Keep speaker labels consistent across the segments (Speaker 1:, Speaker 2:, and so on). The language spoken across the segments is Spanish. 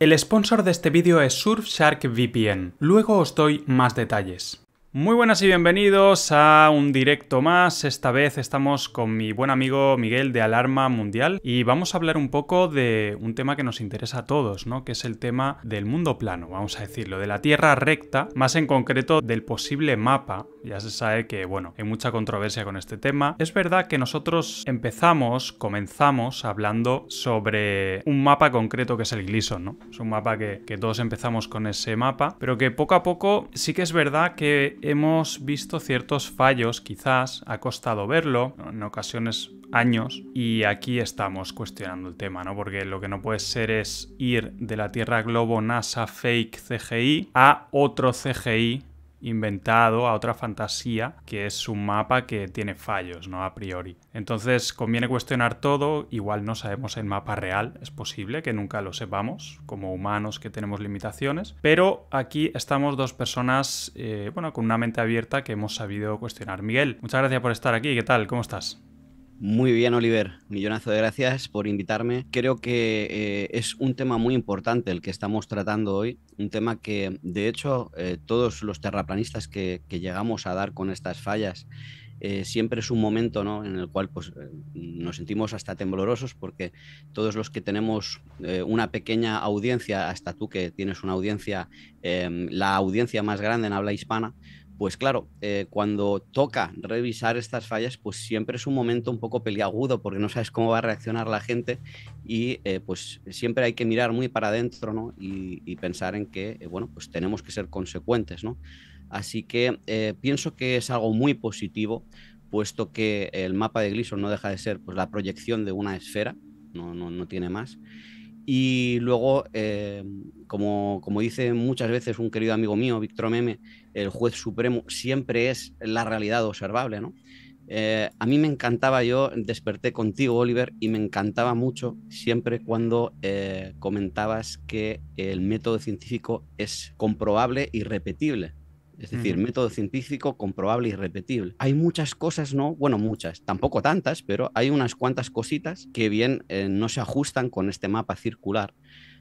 Speaker 1: El sponsor de este vídeo es Surfshark VPN, luego os doy más detalles. Muy buenas y bienvenidos a un directo más. Esta vez estamos con mi buen amigo Miguel de Alarma Mundial y vamos a hablar un poco de un tema que nos interesa a todos, ¿no? Que es el tema del mundo plano, vamos a decirlo, de la Tierra recta, más en concreto del posible mapa. Ya se sabe que, bueno, hay mucha controversia con este tema. Es verdad que nosotros empezamos, comenzamos hablando sobre un mapa concreto que es el Gleason, ¿no? Es un mapa que todos empezamos con ese mapa, pero que poco a poco sí que es verdad que hemos visto ciertos fallos, quizás ha costado verlo, en ocasiones años, y aquí estamos cuestionando el tema, ¿no? Porque lo que no puede ser es ir de la Tierra Globo NASA Fake CGI a otro CGI inventado a otra fantasía que es un mapa que tiene fallos, ¿no? A priori. Entonces conviene cuestionar todo, igual no sabemos el mapa real, es posible que nunca lo sepamos, como humanos que tenemos limitaciones, pero aquí estamos dos personas, eh, bueno, con una mente abierta que hemos sabido cuestionar. Miguel, muchas gracias por estar aquí, ¿qué tal? ¿Cómo estás? Muy
Speaker 2: bien, Oliver. Millonazo de gracias por invitarme. Creo que eh, es un tema muy importante el que estamos tratando hoy. Un tema que, de hecho, eh, todos los terraplanistas que, llegamos a dar con estas fallas, eh, siempre es un momento en el cual pues, nos sentimos hasta temblorosos porque todos los que tenemos una pequeña audiencia, hasta tú que tienes una audiencia, la audiencia más grande en habla hispana, pues claro, eh, cuando toca revisar estas fallas, pues siempre es un momento un poco peliagudo porque no sabes cómo va a reaccionar la gente y eh, pues siempre hay que mirar muy para adentro y, pensar en que, eh, bueno, pues tenemos que ser consecuentes, ¿no? Así que pienso que es algo muy positivo, puesto que el mapa de Gleason no deja de ser pues, la proyección de una esfera, no, tiene más. Y luego, eh, como, como, dice muchas veces un querido amigo mío, Víctor Meme, el juez supremo siempre es la realidad observable, ¿no? Eh, a mí me encantaba, yo desperté contigo, Oliver, y me encantaba mucho siempre cuando eh, comentabas que el método científico es comprobable y repetible. Es mm. decir, método científico comprobable y repetible. Hay muchas cosas, ¿no? Bueno, muchas, tampoco tantas, pero hay unas cuantas cositas que bien eh, no se ajustan con este mapa circular.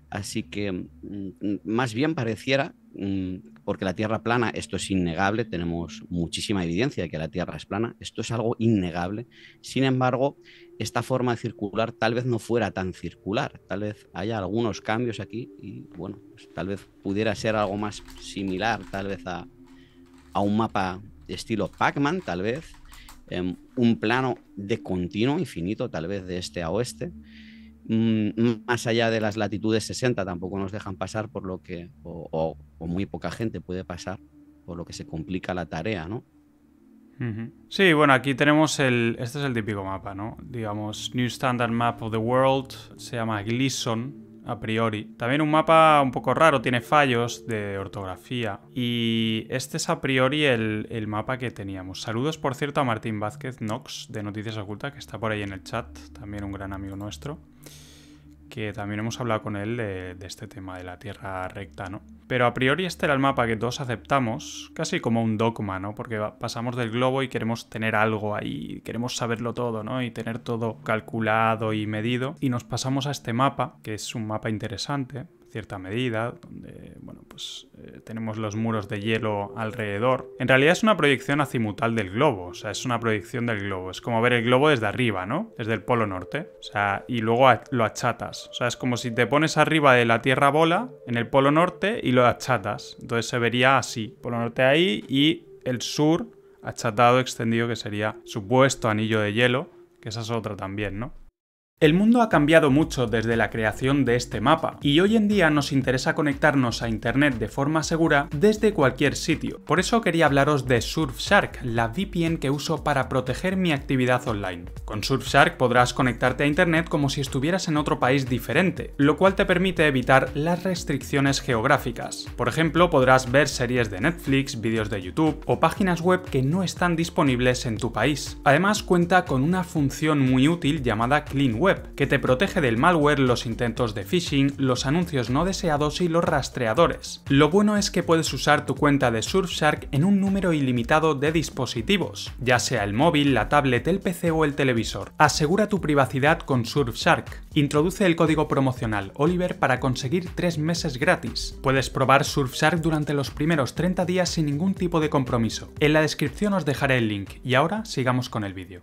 Speaker 2: Así que mm, más bien pareciera, mm, porque la Tierra plana, esto es innegable, tenemos muchísima evidencia de que la Tierra es plana, esto es algo innegable. Sin embargo, esta forma circular tal vez no fuera tan circular, tal vez haya algunos cambios aquí y bueno, pues tal vez pudiera ser algo más similar, tal vez a a un mapa de estilo Pac-Man, tal vez, em, un plano de continuo infinito, tal vez de este a oeste. Mm, más allá de las latitudes 60 tampoco nos dejan pasar por lo que, o, muy poca gente puede pasar, por lo que se complica la
Speaker 1: tarea, ¿no? Sí, bueno, aquí tenemos el. Este es el típico mapa, ¿no? Digamos, New Standard Map of the World, se llama Gleason, a priori. También un mapa un poco raro, tiene fallos de ortografía. Y este es a priori el, mapa que teníamos. Saludos, por cierto, a Martín Vázquez Nox, de Noticias Ocultas, que está por ahí en el chat, también un gran amigo nuestro que también hemos hablado con él de, este tema de la Tierra recta, ¿no? Pero a priori este era el mapa que todos aceptamos, casi como un dogma, ¿no? Porque pasamos del globo y queremos tener algo ahí, queremos saberlo todo, ¿no? Y tener todo calculado y medido. Y nos pasamos a este mapa, que es un mapa interesante, cierta medida, donde bueno, pues, eh, tenemos los muros de hielo alrededor. En realidad es una proyección azimutal del globo, o sea, es una proyección del globo. Es como ver el globo desde arriba, ¿no? Desde el polo norte. O sea, y luego lo achatas. O sea, es como si te pones arriba de la Tierra bola en el polo norte y lo achatas. Entonces se vería así, polo norte ahí y el sur achatado, extendido, que sería supuesto anillo de hielo, que esa es otra también, ¿no? El mundo ha cambiado mucho desde la creación de este mapa y hoy en día nos interesa conectarnos a Internet de forma segura desde cualquier sitio. Por eso quería hablaros de Surfshark, la VPN que uso para proteger mi actividad online. Con Surfshark podrás conectarte a Internet como si estuvieras en otro país diferente, lo cual te permite evitar las restricciones geográficas. Por ejemplo, podrás ver series de Netflix, vídeos de YouTube o páginas web que no están disponibles en tu país. Además cuenta con una función muy útil llamada CleanWeb. Web, que te protege del malware, los intentos de phishing, los anuncios no deseados y los rastreadores. Lo bueno es que puedes usar tu cuenta de Surfshark en un número ilimitado de dispositivos, ya sea el móvil, la tablet, el PC o el televisor. Asegura tu privacidad con Surfshark. Introduce el código promocional Oliver para conseguir 3 meses gratis. Puedes probar Surfshark durante los primeros 30 días sin ningún tipo de compromiso. En la descripción os dejaré el link y ahora sigamos con el vídeo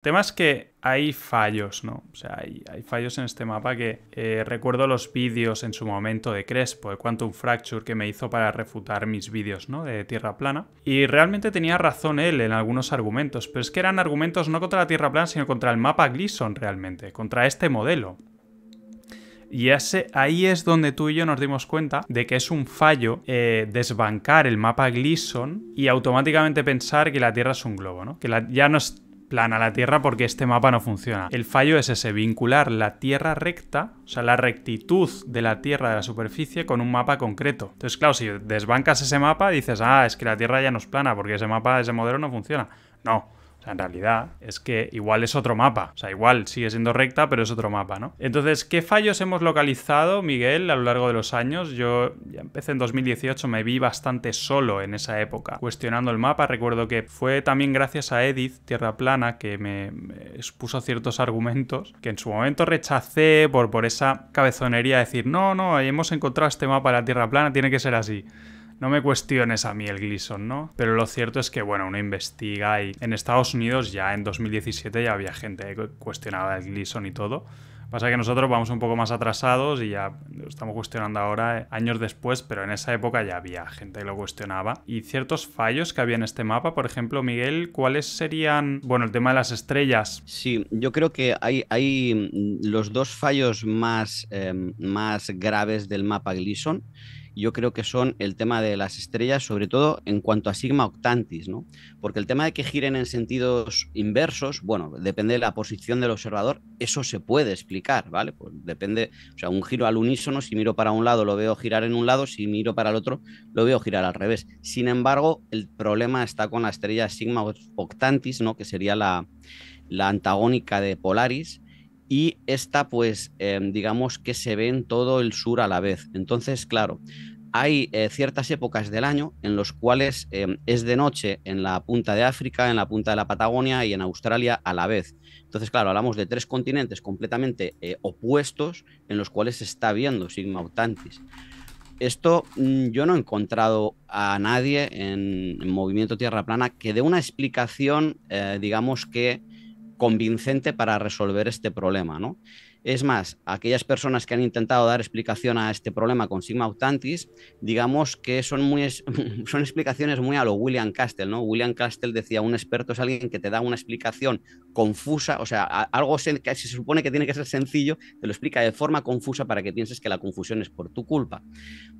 Speaker 1: tema es que hay fallos, ¿no? O sea, hay, fallos en este mapa que eh, recuerdo los vídeos en su momento de Crespo, de Quantum Fracture, que me hizo para refutar mis vídeos, ¿no? De Tierra Plana. Y realmente tenía razón él en algunos argumentos, pero es que eran argumentos no contra la Tierra Plana, sino contra el mapa Gleason realmente, contra este modelo. Y ese, ahí es donde tú y yo nos dimos cuenta de que es un fallo eh, desbancar el mapa Gleason y automáticamente pensar que la Tierra es un globo, ¿no? Que ya no es plana la Tierra porque este mapa no funciona. El fallo es ese, vincular la Tierra recta, o sea, la rectitud de la Tierra de la superficie con un mapa concreto. Entonces, claro, si desbancas ese mapa, dices, ah, es que la Tierra ya no es plana porque ese mapa, ese modelo no funciona. No, o sea, en realidad es que igual es otro mapa. O sea, igual sigue siendo recta, pero es otro mapa, ¿no? Entonces, ¿qué fallos hemos localizado, Miguel, a lo largo de los años? Yo ya empecé en 2018, me vi bastante solo en esa época, cuestionando el mapa. Recuerdo que fue también gracias a Edith, Tierra Plana, que me, expuso ciertos argumentos que en su momento rechacé por, por esa cabezonería de decir, no, no, hemos encontrado este mapa de la Tierra Plana, tiene que ser así. No me cuestiones a mí el Gleason, ¿no? Pero lo cierto es que, bueno, uno investiga y en Estados Unidos ya en 2017 ya había gente que cuestionaba el Gleason y todo. Pasa que nosotros vamos un poco más atrasados y ya lo estamos cuestionando ahora eh, años después, pero en esa época ya había gente que lo cuestionaba. Y ciertos fallos que había en este mapa, por ejemplo, Miguel, ¿cuáles serían, bueno, el tema de las estrellas? Sí, yo creo que
Speaker 2: hay, hay mm, los dos fallos más, eh, más graves del mapa Gleason yo creo que son el tema de las estrellas, sobre todo en cuanto a Sigma Octantis, ¿no? Porque el tema de que giren en sentidos inversos, bueno, depende de la posición del observador, eso se puede explicar, ¿vale? Pues depende, o sea, un giro al unísono, si miro para un lado lo veo girar en un lado, si miro para el otro lo veo girar al revés. Sin embargo, el problema está con la estrella Sigma Octantis, ¿no? Que sería la, la antagónica de Polaris y esta pues em, digamos que se ve en todo el sur a la vez. Entonces, claro, hay eh, ciertas épocas del año en los cuales em, es de noche en la punta de África, en la punta de la Patagonia y en Australia a la vez. Entonces, claro, hablamos de tres continentes completamente eh, opuestos en los cuales se está viendo Sigma Octantis... Esto mm, yo no he encontrado a nadie en, en Movimiento Tierra Plana que dé una explicación, eh, digamos que convincente para resolver este problema, ¿no? Es más, aquellas personas que han intentado dar explicación a este problema con Sigma Octantis, digamos que son, muy, son explicaciones muy a lo William Castle, ¿no? William Castle decía, un experto es alguien que te da una explicación confusa, o sea, algo que se supone que tiene que ser sencillo, te lo explica de forma confusa para que pienses que la confusión es por tu culpa.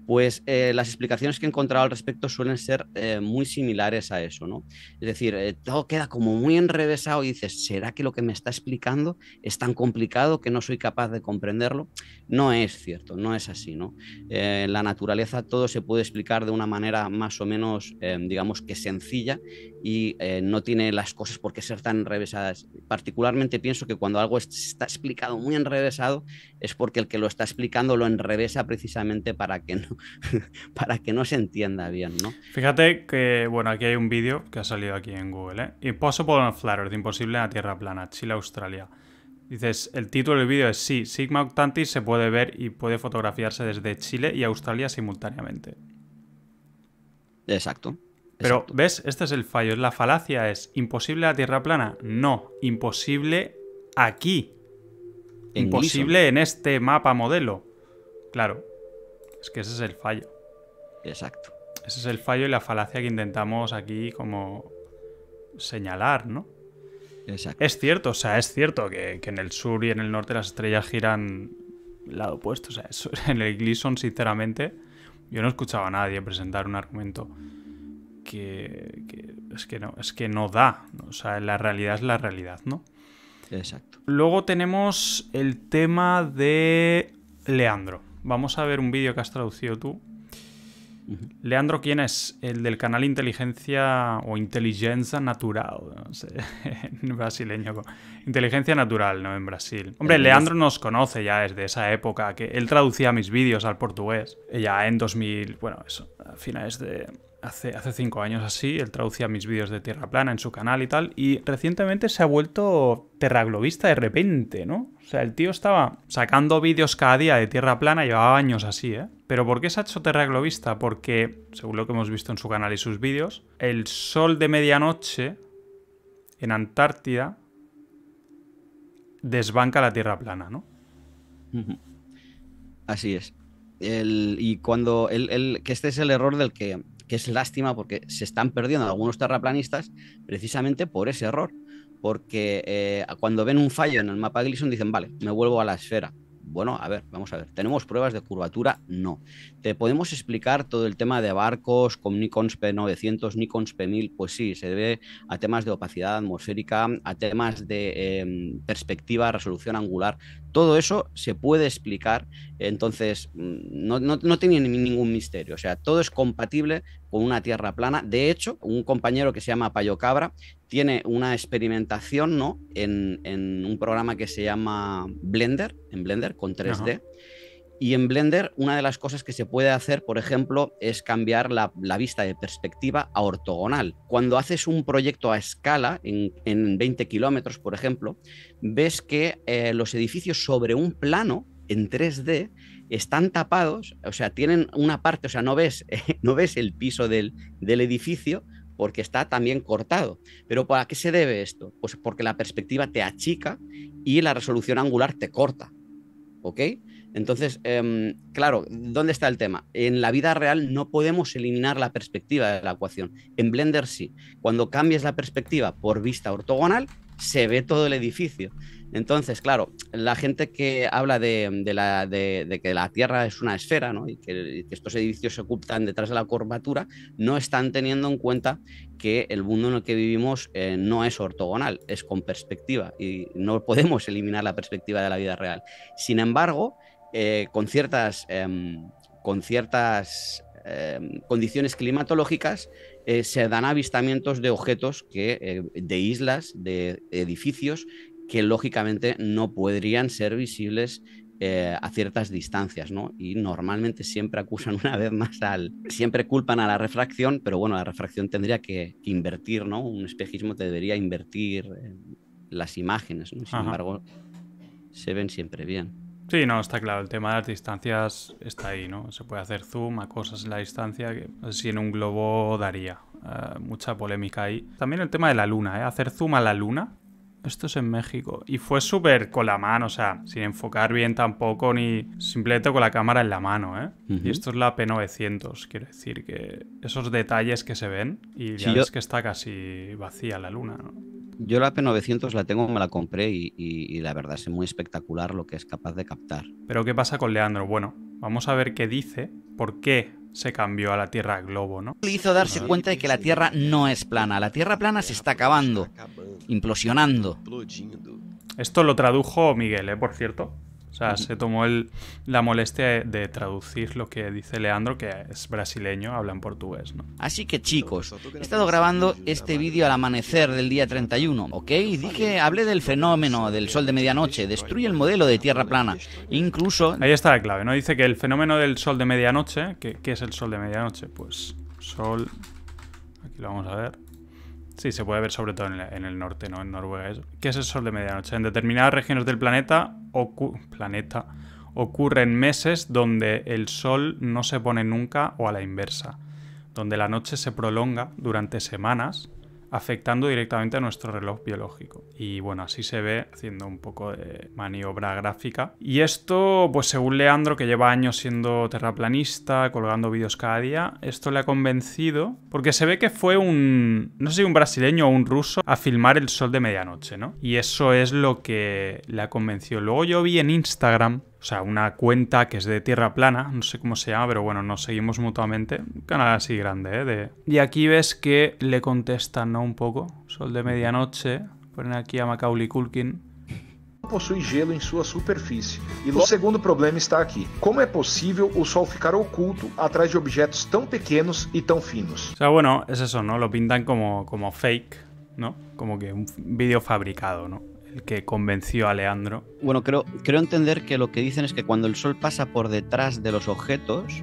Speaker 2: Pues eh, las explicaciones que he encontrado al respecto suelen ser eh, muy similares a eso, ¿no? Es decir, eh, todo queda como muy enrevesado y dices, ¿será que lo que me está explicando es tan complicado que no y capaz de comprenderlo, no es cierto, no es así. ¿no? Eh, la naturaleza todo se puede explicar de una manera más o menos, eh, digamos que sencilla y eh, no tiene las cosas por qué ser tan enrevesadas. Particularmente pienso que cuando algo está explicado muy enrevesado es porque el que lo está explicando lo enrevesa precisamente para que no, para que no se entienda bien. ¿no?
Speaker 1: Fíjate que, bueno, aquí hay un vídeo que ha salido aquí en Google, Impossible on Flat Earth, imposible la Tierra plana, Chile, Australia. Dices, el título del vídeo es sí, Sigma Octantis se puede ver y puede fotografiarse desde Chile y Australia simultáneamente. Exacto. Pero, ¿ves? Este es el fallo. La falacia es imposible la Tierra plana. No, imposible aquí.
Speaker 3: imposible
Speaker 1: en este mapa modelo. Claro. Es que ese es el fallo. Exacto. Ese es el fallo y la falacia que intentamos aquí como señalar, ¿no? Es cierto, o sea, es cierto que, en el sur y en el norte las estrellas giran lado opuesto. O sea, eso, en el Gleason, sinceramente, yo no escuchaba a nadie presentar un argumento que, es que no, es que no da. O sea, la realidad es la realidad, ¿no? Exacto. Luego tenemos el tema de Leandro. Vamos a ver un vídeo que has traducido tú Leandro, ¿quién es? El del canal Inteligencia o Inteligencia Natural, no sé, en brasileño. Inteligencia Natural, ¿no? En Brasil. Hombre, eh, Leandro nos conoce ya desde esa época, que él traducía mis vídeos al portugués, eh, ya en 2000, bueno, eso, a finales de hace, cinco años así, él traducía mis vídeos de Tierra Plana en su canal y tal, y recientemente se ha vuelto terraglobista de repente, ¿no? O sea, el tío estaba sacando vídeos cada día de Tierra Plana, llevaba años así, ¿eh? Pero ¿por qué se ha hecho terraglobista? Porque, según lo que hemos visto en su canal y sus vídeos, el sol de medianoche en Antártida desbanca la Tierra Plana, ¿no?
Speaker 2: Así es. y cuando el, que este es el error del que que es lástima porque se están perdiendo algunos terraplanistas precisamente por ese error. Porque eh, cuando ven un fallo en el mapa de Gleason dicen, vale, me vuelvo a la esfera. Bueno, a ver, vamos a ver. ¿Tenemos pruebas de curvatura? No. ¿Te podemos explicar todo el tema de barcos con Nikons P900, Nikons P1000? Pues sí, se debe a temas de opacidad atmosférica, a temas de em, perspectiva, resolución angular. Todo eso se puede explicar, entonces mm, no, tiene ningún misterio, o sea, todo es compatible con una tierra plana. De hecho, un compañero que se llama Payo Cabra tiene una experimentación ¿no? en, un programa que se llama Blender, en Blender con 3D. Y en Blender, una de las cosas que se puede hacer, por ejemplo, es cambiar la, vista de perspectiva a ortogonal. Cuando haces un proyecto a escala, en, 20 kilómetros, por ejemplo, ves que eh, los edificios sobre un plano en 3D están tapados, o sea, tienen una parte, o sea, no ves, no ves el piso del, del edificio, porque está también cortado. Pero ¿para qué se debe esto? Pues porque la perspectiva te achica y la resolución angular te corta. ¿Ok? Entonces, em, claro, ¿dónde está el tema? En la vida real no podemos eliminar la perspectiva de la ecuación. En Blender sí. Cuando cambias la perspectiva por vista ortogonal, se ve todo el edificio. Entonces, claro, la gente que habla de, que la Tierra es una esfera ¿no? y que, estos edificios se ocultan detrás de la curvatura, no están teniendo en cuenta que el mundo en el que vivimos eh, no es ortogonal, es con perspectiva y no podemos eliminar la perspectiva de la vida real. Sin embargo, eh, con ciertas, em, con ciertas em, condiciones climatológicas, eh, se dan avistamientos de objetos que, eh, de islas, de edificios que lógicamente no podrían ser visibles a ciertas distancias, ¿no? Y normalmente siempre acusan una vez más al, siempre culpan a la refracción, pero bueno, la refracción tendría que, invertir, ¿no? Un espejismo te debería invertir las imágenes, Sin embargo, se ven siempre bien.
Speaker 1: Sí, no, está claro. El tema de las distancias está ahí, ¿no? Se puede hacer zoom a cosas en la distancia que si en un globo daría. Eh, mucha polémica ahí. También el tema de la luna, ¿eh? Hacer zoom a la luna. Esto es en México. Y fue súper con la mano, o sea, sin enfocar bien tampoco, ni simplemente con la cámara en la mano, ¿eh? Y esto es la P900, quiero decir que esos detalles que se ven y ya es que está casi vacía la luna, ¿no?
Speaker 2: yo la P900 la tengo, me la compré y, la verdad es muy espectacular lo que es capaz de captar.
Speaker 1: Pero ¿qué pasa con Leandro? Bueno, vamos a ver qué dice, por qué se cambió a la Tierra globo, ¿no? Le hizo darse ah, cuenta de que la Tierra no es plana, la Tierra plana se está acabando, implosionando. Esto lo tradujo Miguel, ¿eh? Por cierto. O sea, se tomó la molestia de, traducir lo que dice Leandro, que es brasileño, habla en portugués, ¿no? Así que chicos, he
Speaker 2: estado grabando este vídeo al amanecer del día 31, ¿ok? Dije, hablé del fenómeno del sol de medianoche,
Speaker 1: destruye el modelo de tierra plana, incluso... Ahí está la clave, ¿no? Dice que el fenómeno del sol de medianoche, que qué es el sol de medianoche? Pues sol... Aquí lo vamos a ver. Sí, se puede ver sobre todo en el, norte, ¿no? En Noruega eso. ¿Qué es el sol de medianoche? En determinadas regiones del planeta, planeta ocurren meses donde el sol no se pone nunca o a la inversa, donde la noche se prolonga durante semanas afectando directamente a nuestro reloj biológico. Y bueno, así se ve haciendo un poco de maniobra gráfica. Y esto, pues según Leandro, que lleva años siendo terraplanista, colgando vídeos cada día, esto le ha convencido porque se ve que fue un, no sé si un brasileño o un ruso, a filmar el sol de medianoche, ¿no? Y eso es lo que le ha convencido. Luego yo vi en Instagram o sea, una cuenta que es de tierra plana, no sé cómo se llama, pero bueno, nos seguimos mutuamente. Un canal así grande, ¿eh? De... Y aquí ves que le contestan, ¿no? Un poco. Sol de medianoche. Ponen aquí a Macaulay Culkin.
Speaker 3: possui gelo en em su superfície. E o segundo problema está aquí. Como es posible o Sol ficar oculto atrás de objetos tan pequeños y e tan finos?
Speaker 1: O sea, bueno, es eso, ¿no? Lo pintan como, como fake, ¿no? Como que un vídeo fabricado, ¿no? el que convenció a Leandro. Bueno, creo, creo entender que lo que dicen es que cuando el sol pasa por detrás de los objetos,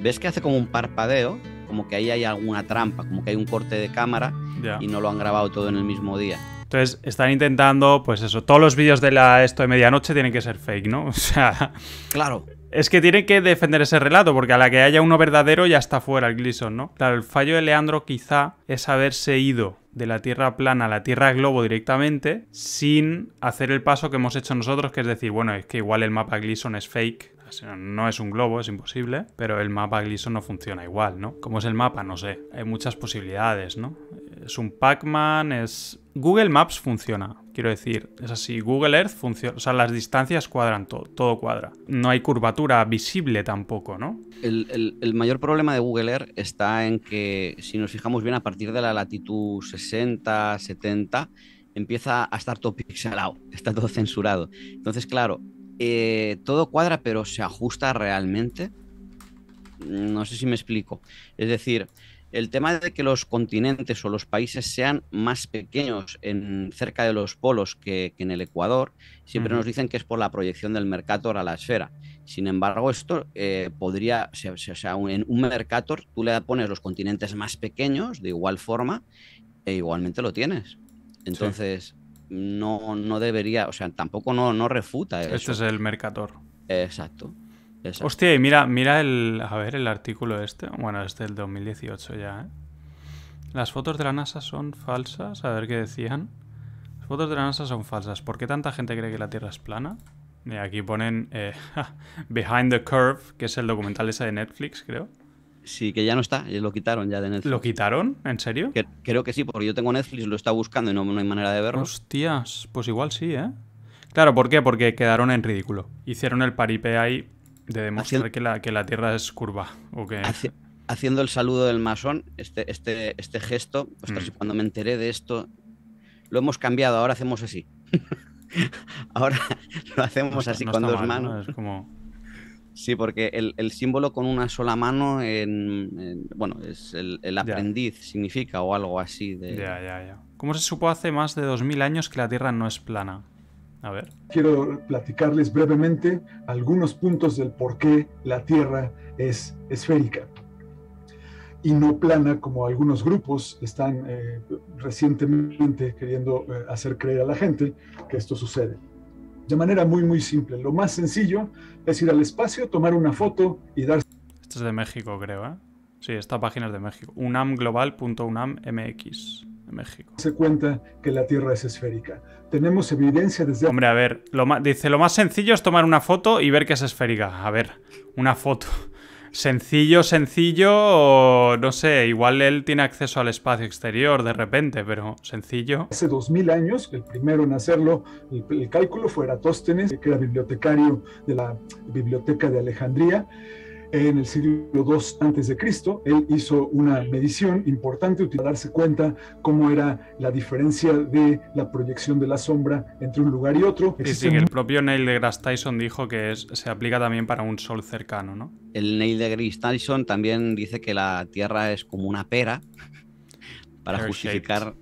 Speaker 2: ves que hace como un parpadeo, como que ahí hay alguna trampa, como que hay un corte de cámara y no lo han grabado todo en el mismo día.
Speaker 1: Entonces están intentando, pues eso, todos los vídeos de la esto de medianoche tienen que ser fake, ¿no? O sea, claro. Es que tienen que defender ese relato, porque a la que haya uno verdadero ya está fuera el Gleason, ¿no? Claro, el fallo de Leandro quizá es haberse ido de la Tierra plana a la Tierra globo directamente sin hacer el paso que hemos hecho nosotros, que es decir, bueno, es que igual el mapa Gleason es fake no es un globo, es imposible, pero el mapa Gleason no funciona igual, ¿no? ¿Cómo es el mapa? No sé. Hay muchas posibilidades, ¿no? Es un Pac-Man, es... Google Maps funciona, quiero decir, es así, Google Earth funciona, o sea, las distancias cuadran todo, todo cuadra. No hay curvatura visible tampoco, ¿no?
Speaker 2: El, el, mayor problema de Google Earth está en que, si nos fijamos bien, a partir de la latitud 60, 70, empieza a estar todo pixelado, está todo censurado. Entonces, claro, eh, todo cuadra, pero se ajusta realmente. No sé si me explico. Es decir, el tema de que los continentes o los países sean más pequeños en, cerca de los polos que, en el Ecuador, siempre nos dicen que es por la proyección del Mercator a la esfera. Sin embargo, esto eh, podría, o sea, en un Mercator tú le pones los continentes más pequeños de igual forma e igualmente lo tienes. Entonces, no, debería, o sea, tampoco no, refuta este eso. Este es el
Speaker 1: Mercator. Exacto. Hostia, y mira, mira el, a ver, el artículo este. Bueno, este es del 2018 ya, ¿eh? Las fotos de la NASA son falsas. A ver qué decían. Las fotos de la NASA son falsas. ¿Por qué tanta gente cree que la Tierra es plana? aquí ponen eh, Behind the Curve, que es el documental ese de Netflix, creo. Sí, que ya no está, lo quitaron ya de Netflix. ¿Lo quitaron? ¿En serio? creo que
Speaker 2: sí, porque yo tengo Netflix, lo está buscando y no, hay manera de verlo.
Speaker 1: Hostias, pues igual sí, ¿eh? Claro, ¿por qué? Porque quedaron en ridículo. Hicieron el paripe ahí de demostrar que, la, que la Tierra es curva. que... haciendo el saludo del masón, este, este, este gesto, ostras, mm.
Speaker 2: cuando me enteré de esto, lo hemos cambiado, ahora hacemos así. ahora lo hacemos así con dos manos. como... Sí, porque el, símbolo con una sola mano, bueno, es el, aprendiz, significa, o algo así.
Speaker 1: De... Ya, ya, ¿Cómo se supo hace más de 2000 años que la Tierra no es plana? A ver.
Speaker 3: Quiero platicarles brevemente algunos puntos del por qué la Tierra es esférica y no plana como algunos grupos están eh, recientemente queriendo eh, hacer creer a la gente que esto sucede de manera muy, muy simple. Lo más sencillo es ir al espacio, tomar una foto y darse...
Speaker 1: Esto es de México, creo, ¿eh? Sí, esta página es de México. unamglobal.unammx de
Speaker 3: México. Se cuenta que la Tierra es esférica. Tenemos evidencia desde... Hombre, a ver,
Speaker 1: dice, lo más sencillo es tomar una foto y ver que es esférica. A ver, una foto. Sencillo, sencillo, no sé, igual él tiene acceso al espacio exterior de repente, pero sencillo.
Speaker 3: Hace 2000 años, el primero en hacerlo, el, el cálculo fue Eratóstenes, que era bibliotecario de la Biblioteca de Alejandría en el siglo II a.C., él hizo una medición importante para darse cuenta cómo era la diferencia de la proyección de la sombra entre un lugar y otro. sí, el
Speaker 1: propio Neil deGrasse Tyson dijo que se aplica también para un sol cercano, ¿no? El Neil
Speaker 2: deGrasse Tyson también dice que la Tierra es como una pera para justificar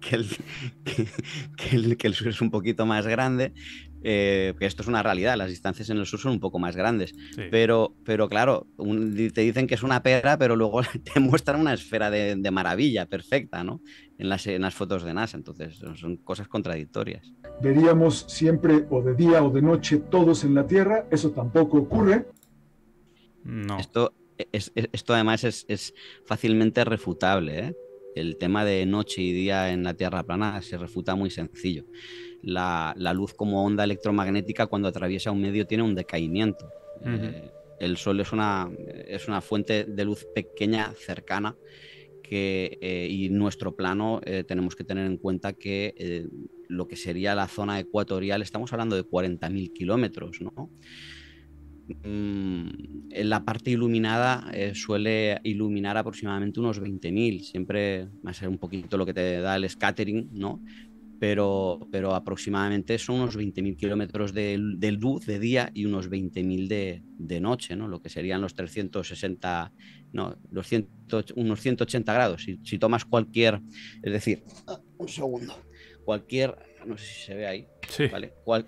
Speaker 2: que el, que, es un poquito más grande. Eh, que esto es una realidad, las distancias en el sur son un poco más grandes. Pero, pero claro, te dicen que es una pera, pero luego te muestran una esfera de, maravilla perfecta, ¿no? En las, en las, fotos de NASA. Entonces, son cosas contradictorias.
Speaker 3: Veríamos siempre o de día o de noche todos en la Tierra, eso tampoco ocurre.
Speaker 2: No. Esto, e, e, esto además es, fácilmente refutable, ¿eh? El tema de noche y día en la Tierra plana se refuta muy sencillo la, luz como onda electromagnética cuando atraviesa un medio tiene un decaimiento. Eh, el Sol es una, es una fuente de luz pequeña, cercana, que, eh, y nuestro plano eh, tenemos que tener en cuenta que lo que sería la zona ecuatorial, estamos hablando de 40.000 kilómetros, ¿no? Mm, la parte iluminada suele iluminar aproximadamente unos 20.000, siempre va a ser un poquito lo que te da el scattering, ¿no? pero, pero aproximadamente son unos 20.000 kilómetros de, luz de día y unos 20.000 de, noche, ¿no? lo que serían los 360, no, los 100, unos 180 grados. Si, tomas cualquier, es decir, ah, un segundo, cualquier, no sé si se ve ahí,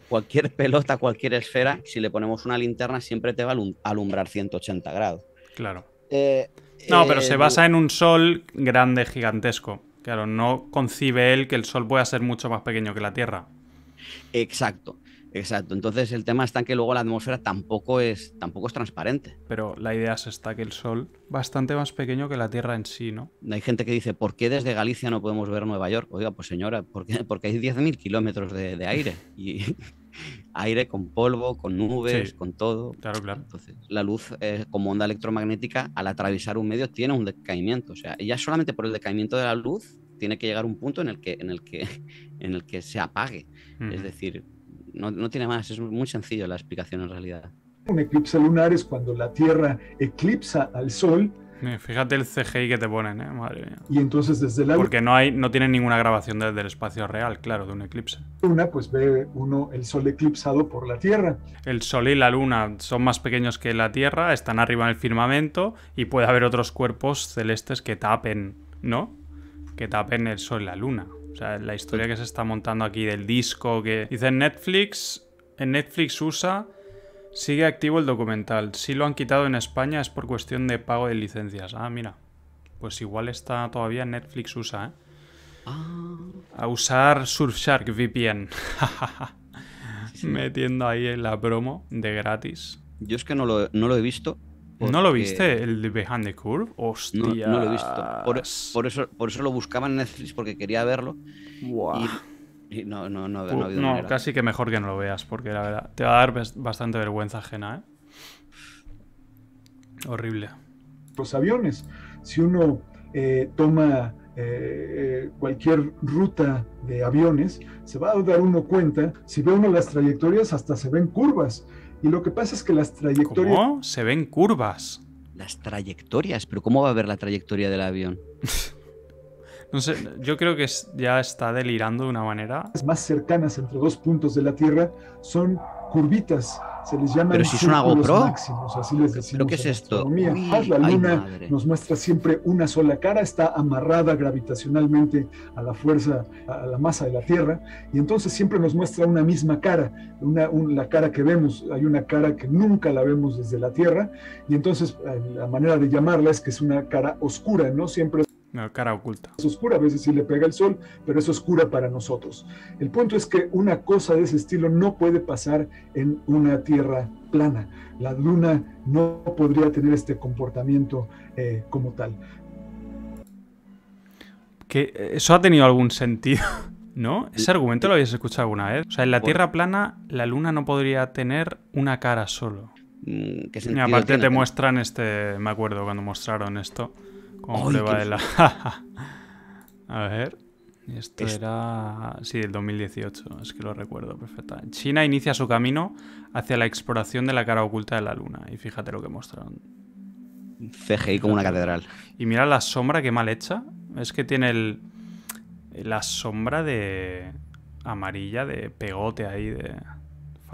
Speaker 2: cualquier pelota, cualquier esfera, si le ponemos una linterna, siempre te va a alumbrar 180 grados.
Speaker 1: Claro.
Speaker 3: Eh, no, pero se eh, basa
Speaker 1: en un sol grande, gigantesco. Claro, no concibe él que el Sol pueda ser mucho más pequeño que la Tierra. Exacto.
Speaker 2: Exacto, entonces el tema está en que luego la atmósfera tampoco es, tampoco es transparente. Pero la idea es esta, que el Sol
Speaker 1: bastante más pequeño que la Tierra en sí, ¿no?
Speaker 2: Hay gente que dice, ¿por qué desde Galicia no podemos ver Nueva York? Oiga, pues señora, porque hay 10.000 kilómetros de, aire. Y aire con polvo, con nubes, con todo. Claro, claro. Entonces, la luz eh, como onda electromagnética, al atravesar un medio, tiene un decaimiento. O sea, ya solamente por el decaimiento de la luz tiene que llegar a un punto en el que, en el que, en el que se apague. Es decir, no, tiene
Speaker 1: más, es muy sencillo la explicación en realidad.
Speaker 3: Un eclipse lunar es cuando la Tierra eclipsa al Sol.
Speaker 1: Eh, fíjate el CGI que te ponen, ¿eh? madre mía. Y
Speaker 3: entonces desde Porque
Speaker 1: no hay, no tienen ninguna grabación desde el espacio real, claro, de un eclipse.
Speaker 3: Una pues ve uno el Sol eclipsado por la Tierra.
Speaker 1: El Sol y la Luna son más pequeños que la Tierra, están arriba en el firmamento y puede haber otros cuerpos celestes que tapen, ¿no? Que tapen el Sol y la Luna. O sea, la historia que se está montando aquí del disco que... Dice Netflix, en Netflix USA sigue activo el documental. Si lo han quitado en España es por cuestión de pago de licencias. Ah, mira. Pues igual está todavía en Netflix USA, ¿eh? Ah. A usar Surfshark VPN. Metiendo ahí la promo de gratis. Yo es que no lo, no lo he visto, ¿No lo viste, el de Behind the Curve? Hostia. No, lo he visto. E-, por, eso, por eso lo buscaba en Netflix,
Speaker 2: porque quería verlo. Y, no, no, no, no,
Speaker 1: casi que mejor que no lo veas, porque la verdad, te va a dar bastante vergüenza ajena, ¿eh? Horrible.
Speaker 3: Los aviones, si uno eh, toma eh, cualquier ruta de aviones, se va a dar uno cuenta, si ve uno las trayectorias, hasta se ven curvas. Y lo que pasa es que las trayectorias... ¿Cómo?
Speaker 1: Se ven curvas.
Speaker 2: Las trayectorias, pero ¿cómo va a ver la trayectoria del avión?
Speaker 1: no
Speaker 2: sé,
Speaker 3: yo creo que
Speaker 1: ya está delirando de una manera.
Speaker 3: Las más cercanas entre dos puntos de la Tierra son curvitas, se les llama Pero si es una ¿Pero
Speaker 1: qué es esto?
Speaker 3: la luna nos muestra siempre una sola cara, está amarrada gravitacionalmente a la fuerza, a la masa de la Tierra, y entonces siempre nos muestra una misma cara, una, la cara que vemos, hay una cara que nunca la vemos desde la Tierra, y entonces eh, la manera de llamarla es que es una cara oscura, ¿no? Siempre cara oculta. Es oscura, a veces sí le pega el sol, pero es oscura para nosotros. El punto es que una cosa de ese estilo no puede pasar en una tierra plana. La luna no podría tener este comportamiento eh, como tal.
Speaker 1: Que eh, eso ha tenido algún sentido, ¿no? Ese argumento lo habías escuchado alguna vez. O sea, en la tierra plana la luna no podría tener una cara solo. Mm, aparte te muestran este, me acuerdo cuando mostraron esto ¿Cómo le va de la... a ver. Esto era... Sí, el 2018, es que lo recuerdo perfecta. China inicia su camino hacia la exploración de la cara oculta de la luna. Y fíjate lo que mostraron.
Speaker 2: CGI como una catedral.
Speaker 1: Y mira la sombra que mal hecha. Es que tiene el... la sombra de... amarilla de pegote ahí de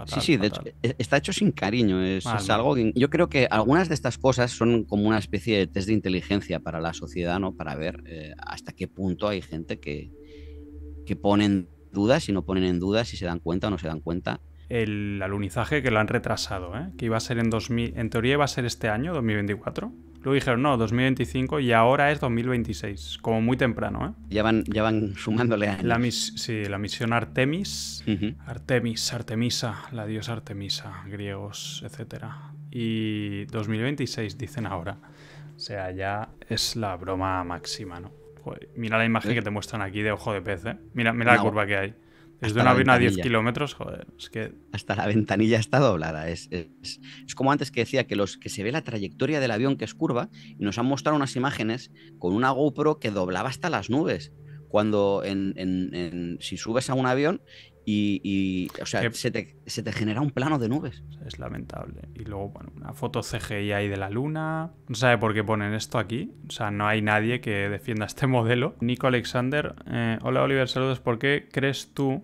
Speaker 1: sí, sí, de hecho,
Speaker 2: e-, está hecho sin cariño. Es, algo yo creo que algunas de estas cosas son como una especie de test de inteligencia para la sociedad, ¿no? Para ver eh, hasta qué punto hay gente que, que ponen dudas y no ponen en dudas, si se dan cuenta o no se dan cuenta.
Speaker 1: El alunizaje que lo han retrasado, ¿eh? que iba a ser en 2000, en teoría iba a ser este año, 2024, Luego dijeron, no, 2025 y ahora es 2026, como muy temprano. ¿eh? Ya, van, ya van sumándole años. La sí, la misión Artemis, Artemis, Artemisa, la diosa Artemisa, griegos, etc. Y 2026 dicen ahora. O sea, ya es la broma máxima, ¿no? mira la imagen que te muestran aquí de ojo de pez, ¿eh? Mira, mira la curva que hay. Es de una avión a 10 kilómetros, joder. Es que...
Speaker 2: Hasta la ventanilla está doblada. Es, es, como antes que decía que, los, que se ve la trayectoria del avión que es curva y nos han mostrado unas imágenes con una GoPro que doblaba hasta las nubes cuando en, en, si subes a un avión y, o sea, se, te,
Speaker 1: genera un plano de nubes. Es lamentable. Y luego, bueno, una foto CGI ahí de la luna. No sabe por qué ponen esto aquí. O sea, no hay nadie que defienda este modelo. Nico Alexander, eh, hola Oliver, saludos. ¿Por qué crees tú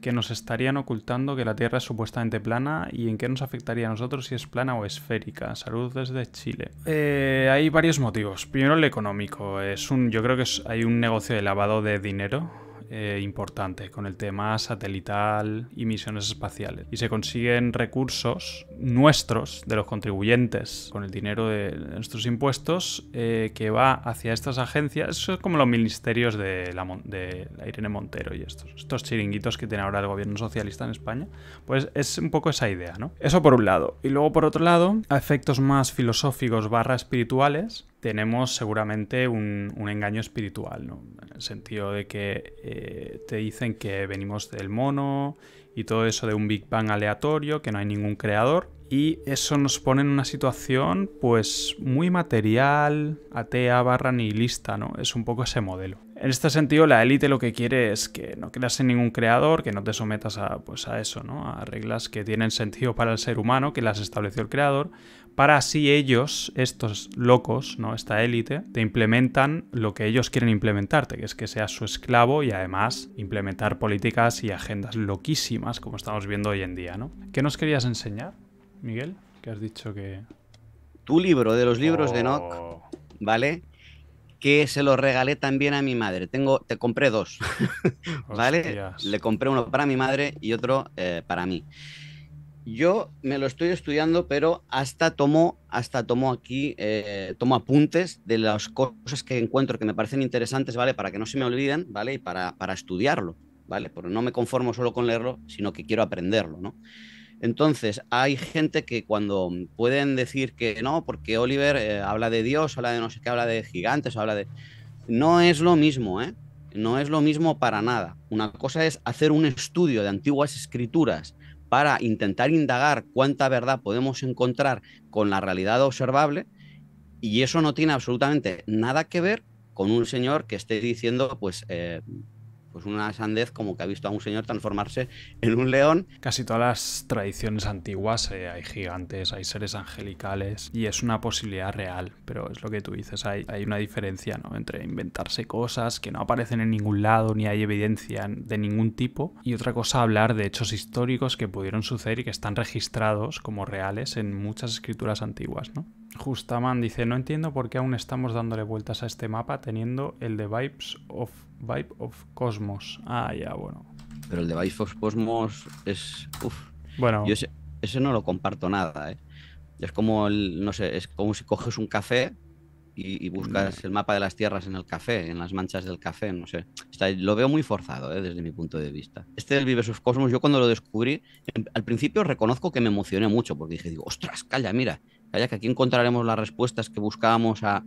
Speaker 1: que nos estarían ocultando que la Tierra es supuestamente plana y en qué nos afectaría a nosotros si es plana o esférica. Salud desde Chile. Eh, hay varios motivos. Primero el económico. Es un, yo creo que es, hay un negocio de lavado de dinero eh, importante con el tema satelital y misiones espaciales. Y se consiguen recursos nuestros, de los contribuyentes, con el dinero de nuestros impuestos, eh, que va hacia estas agencias. Eso es como los ministerios de la, de la Irene Montero y estos, estos chiringuitos que tiene ahora el gobierno socialista en España. Pues es un poco esa idea, ¿no? Eso por un lado. Y luego por otro lado, a efectos más filosóficos barra espirituales, tenemos seguramente un, engaño espiritual, En el sentido de que eh, te dicen que venimos del mono y todo eso de un Big Bang aleatorio, que no hay ningún creador. Y eso nos pone en una situación, pues, muy material, atea barra nihilista, ¿no? Es un poco ese modelo. En este sentido, la élite lo que quiere es que no creas en ningún creador, que no te sometas a, pues, a eso, ¿no? A reglas que tienen sentido para el ser humano, que las estableció el creador, para así ellos, estos locos, ¿no? esta élite, te implementan lo que ellos quieren implementarte, que es que seas su esclavo y además implementar políticas y agendas loquísimas como estamos viendo hoy en día. ¿no? ¿Qué nos querías enseñar, Miguel? Que has dicho que...
Speaker 2: Tu libro de los libros de Nock, oh. ¿vale? que se lo regalé también a mi madre. Tengo, te compré dos, ¿vale? Le compré uno para mi madre y otro eh, para mí. Yo me lo estoy estudiando, pero hasta tomo, hasta tomo aquí, eh, tomo apuntes de las cosas que encuentro que me parecen interesantes, ¿vale? Para que no se me olviden, ¿vale? Y para, estudiarlo, ¿vale? Porque no me conformo solo con leerlo, sino que quiero aprenderlo, ¿no? Entonces, hay gente que cuando pueden decir que no, porque Oliver eh, habla de Dios, habla de no sé qué, habla de gigantes, habla de... No es lo mismo, ¿eh? No es lo mismo para nada. Una cosa es hacer un estudio de antiguas escrituras para intentar indagar cuánta verdad podemos encontrar con la realidad observable y eso no tiene absolutamente nada que ver con un señor que esté diciendo, pues, eh,
Speaker 1: pues una sandez como que ha visto a un señor transformarse en un león. Casi todas las tradiciones antiguas eh, hay gigantes, hay seres angelicales y es una posibilidad real, pero es lo que tú dices, hay, hay una diferencia ¿no? entre inventarse cosas que no aparecen en ningún lado ni hay evidencia de ningún tipo y otra cosa hablar de hechos históricos que pudieron suceder y que están registrados como reales en muchas escrituras antiguas, ¿no? Justaman dice, no entiendo por qué aún estamos dándole vueltas a este mapa teniendo el de Vibes of, Vibe of Cosmos. Ah, ya, bueno.
Speaker 2: Pero el de Vibes of Cosmos es... Uf. Bueno. Yo ese, no lo comparto nada, ¿eh? Es como, no sé, es como si coges un café y, buscas el mapa de las tierras en el café, en las manchas del café, no sé. Está, lo veo muy forzado, ¿eh? desde mi punto de vista. Este del Vibes of Cosmos, yo cuando lo descubrí, em, al principio reconozco que me emocioné mucho, porque dije, digo, ostras, calla, mira, que aquí encontraremos las respuestas que buscábamos a...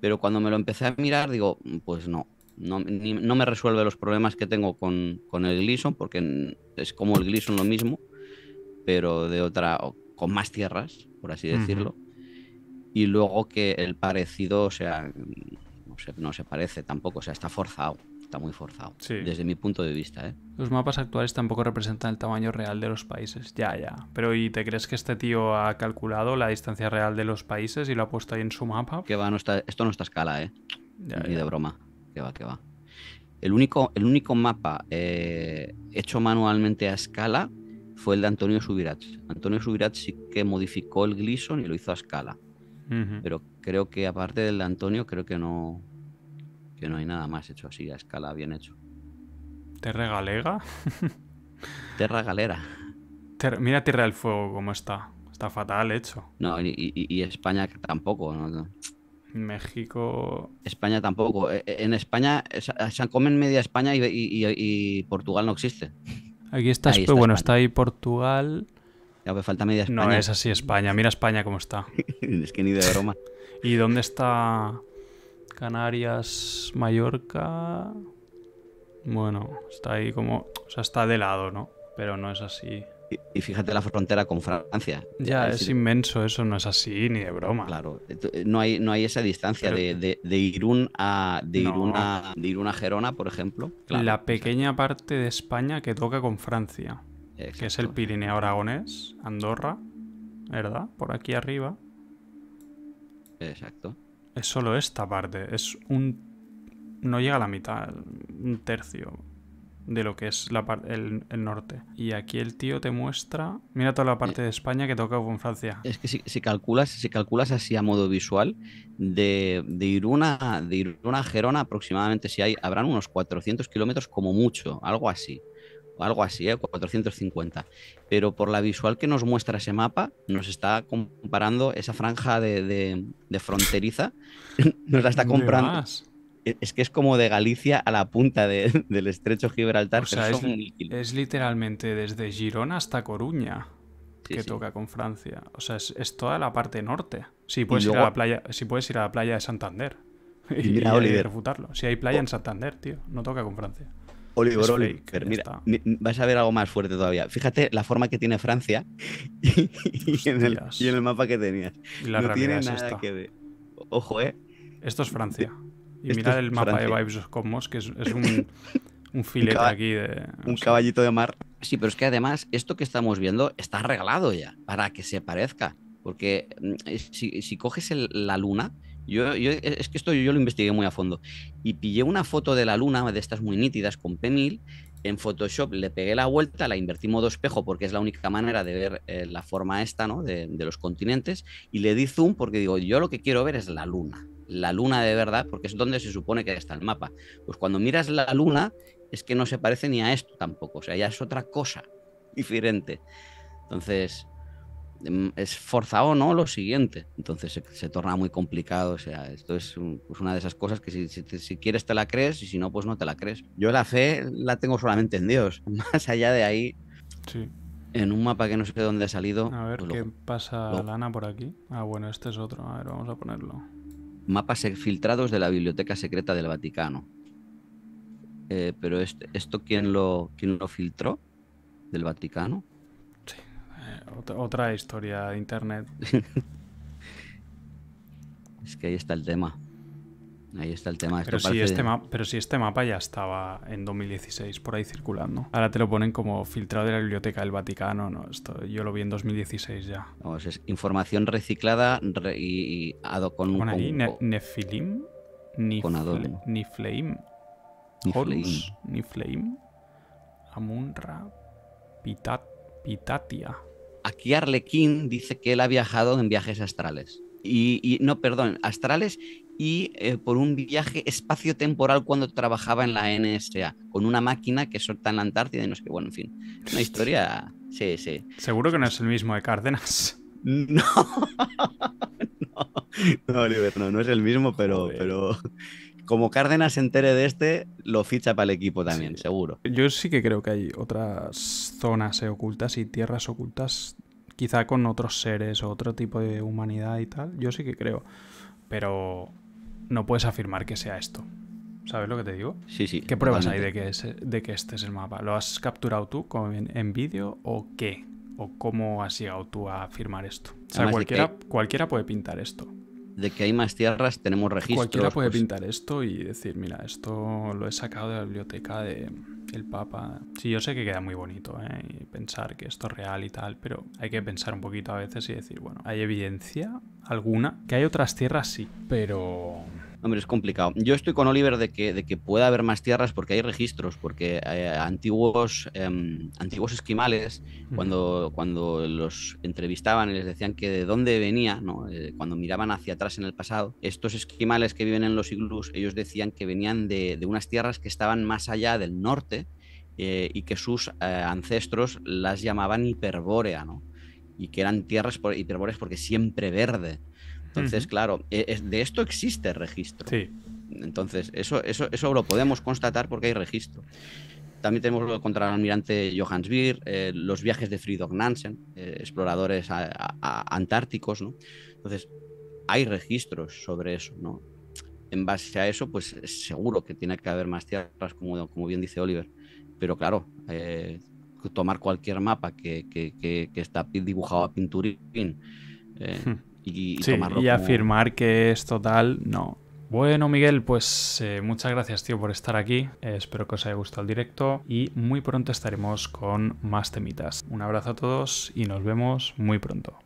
Speaker 2: Pero cuando me lo empecé a mirar, digo, mm, pues no, no, me resuelve los problemas que tengo con, el Gleason, porque es como el Gleason lo mismo, pero de otra, con más tierras, por así decirlo. Y luego que el parecido, o sea, no se, no se parece tampoco, o sea, está forzado. Está muy forzado,
Speaker 1: desde mi punto de vista. ¿eh? Los mapas actuales tampoco representan el tamaño real de los países. Ya, ya. Pero ¿y te crees que este tío ha calculado la distancia real de los países y lo ha puesto ahí en su mapa?
Speaker 2: Que va, no está, esto no está a escala, ¿eh? Ni de broma. Que va, que va. El único, el único mapa eh, hecho manualmente a escala fue el de Antonio Subirats. Antonio Subirats sí que modificó el Gleason y lo hizo a escala. Pero creo que aparte del de Antonio, creo que no, que no hay nada más hecho así a escala bien hecho.
Speaker 1: ¿Terra Galega? Terra Galera. Mira Tierra del Fuego cómo está. Está fatal hecho.
Speaker 2: No, y, España tampoco. México. España tampoco. E, e, en España, se comen media España y, Portugal no existe. Aquí está, bueno, está
Speaker 1: ahí Portugal. Ya me falta media España. No es así España. Mira España cómo está. es que ni de broma. ¿Y dónde está Canarias, Mallorca... Bueno, está ahí como... O sea, está de lado, ¿no? Pero no es así. Y, fíjate
Speaker 2: la frontera con
Speaker 1: Francia. Ya, es, inmenso, eso no es así, ni de broma. Claro, eh, no hay,
Speaker 2: no hay esa distancia de, de, Irún a, de, Irún a, de a Gerona, por ejemplo.
Speaker 1: la pequeña parte de España que toca con Francia, que es el Pirineo Aragonés, Andorra, ¿verdad? Por aquí arriba. Exacto. Es solo esta parte. Es un. No llega a la mitad, un tercio de lo que es la el, norte. Y aquí el tío te muestra. Mira toda la eh, parte de España que toca con Francia.
Speaker 2: Es que si, calculas, si calculas así a modo visual, de, de una de Iruna a Gerona, aproximadamente si hay, habrán unos 400 kilómetros como mucho, algo así algo así, ¿eh? 450. Pero por la visual que nos muestra ese mapa, nos está comparando esa franja de, fronteriza, nos la está comprando. E, es que es como de Galicia a la punta del estrecho Gibraltar.
Speaker 1: es, literalmente desde Girona hasta Coruña que toca con Francia. O sea, es, toda la parte norte. Si puedes, ir a la playa, si puedes ir a la playa de Santander. Y, refutarlo. Si hay playa oh. en Santander, tío, no toca con Francia. Oliver Oliver.
Speaker 2: Mira, vas a ver algo más fuerte todavía. Fíjate la forma que tiene Francia
Speaker 1: y, en, el, mapa que tenías. Y no tiene nada que ver. Ojo, ¿eh? Esto es Francia. Y mirad el mapa de Vibes Cosmos, que es,
Speaker 2: un, filete aquí de. Un caballito de mar. Sí, pero es que además esto que estamos viendo está regalado ya para que se parezca. Porque mm, si, coges la luna, yo, yo, e, es que esto yo lo investigué muy a fondo y pillé una foto de la luna de estas muy nítidas con penil. En Photoshop le pegué la vuelta, la invertí modo espejo porque es la única manera de ver eh, la forma esta ¿no? de, de los continentes y le di zoom porque digo, yo lo que quiero ver es la luna, la luna de verdad porque es donde se supone que está el mapa. Pues cuando miras la luna es que no se parece ni a esto tampoco, o sea, ya es otra cosa diferente. Entonces, Mm, es forzado no lo siguiente. Entonces se, torna muy complicado. O sea, esto es pues una de esas cosas que si, quieres te la crees y si no, pues no te la crees. Yo la fe la tengo solamente en Dios. Más allá de ahí, en un mapa que no sé de dónde ha salido. A ver pues qué
Speaker 1: pasa, Lana, por aquí. Ah, bueno, este es otro. A ver, vamos a ponerlo.
Speaker 2: Mapas filtrados de la Biblioteca Secreta del Vaticano. Eh, pero este, esto, ¿quién lo, ¿quién lo filtró? ¿Del Vaticano?
Speaker 1: otra, historia de internet.
Speaker 2: es que ahí está el tema. Ahí está el tema. Esto pero, si este
Speaker 1: pero si este mapa ya estaba en 2016 por ahí circulando. Ahora te lo ponen como filtrado de la Biblioteca del Vaticano. No, esto yo lo vi en 2016 ya.
Speaker 2: es información reciclada y, ado con ahí?
Speaker 1: Nefilim. con Horus. Amunra. Pitatia.
Speaker 2: Aquí Arlequín dice que él ha viajado en viajes astrales. Y, no, perdón, astrales y eh, por un viaje espacio-temporal cuando trabajaba en la NSA, con una máquina que solta en la Antártida no Bueno, en fin, una historia. Sí, sí. Seguro que
Speaker 1: no es el mismo de Cárdenas.
Speaker 2: No, no, Oliver, no, no es el mismo, pero, pero, como Cárdenas se entere de este, lo ficha para el equipo también, seguro.
Speaker 1: Yo sí que creo que hay otras zonas ocultas y tierras ocultas, quizá con otros seres o otro tipo de humanidad y tal. Yo sí que creo. Pero no puedes afirmar que sea esto. ¿Sabes lo que te digo?
Speaker 2: Sí, sí. ¿Qué pruebas hay de
Speaker 1: que, este es el mapa? ¿Lo has capturado tú en, vídeo o qué? ¿O cómo has llegado tú a afirmar esto? O sea, cualquiera puede pintar esto
Speaker 2: de que hay más tierras, tenemos registros. Cualquiera puede
Speaker 1: pues. pintar esto y decir, mira, esto lo he sacado de la biblioteca de el Papa. Sí, yo sé que queda muy bonito, ¿eh? Y pensar que esto es real y tal, pero hay que pensar un poquito a veces y decir, bueno, ¿hay evidencia alguna? Que hay otras tierras, sí, pero
Speaker 2: Hombre, es complicado. Yo estoy con Oliver de que, de que pueda haber más tierras porque hay registros, porque eh, antiguos, em, antiguos esquimales, cuando, cuando los entrevistaban y les decían que de dónde venía, ¿no? Eh, cuando miraban hacia atrás en el pasado, estos esquimales que viven en los iglús, ellos decían que venían de, de unas tierras que estaban más allá del norte eh, y que sus ancestros las llamaban hiperbórea, ¿no? y que eran tierras hiperbóreas porque siempre verde. Entonces, claro, e, de esto existe registro. Sí. Entonces, eso, eso, eso lo podemos constatar porque hay registro. También tenemos lo contra el almirante Johannes Beer, eh, los viajes de Fridtjof Nansen, eh, exploradores a, antárticos, ¿no? Entonces, hay registros sobre eso, ¿no? En base a eso, pues seguro que tiene que haber más tierras, como, como bien dice Oliver. Pero claro, eh, tomar cualquier mapa que, que, que, está dibujado a pinturín, eh, hmm y, afirmar
Speaker 1: que es total, no. Bueno, Miguel, pues eh, muchas gracias, tío, por estar aquí. Eh, espero que os haya gustado el directo y muy pronto estaremos con más temitas. Un abrazo a todos y nos vemos muy pronto.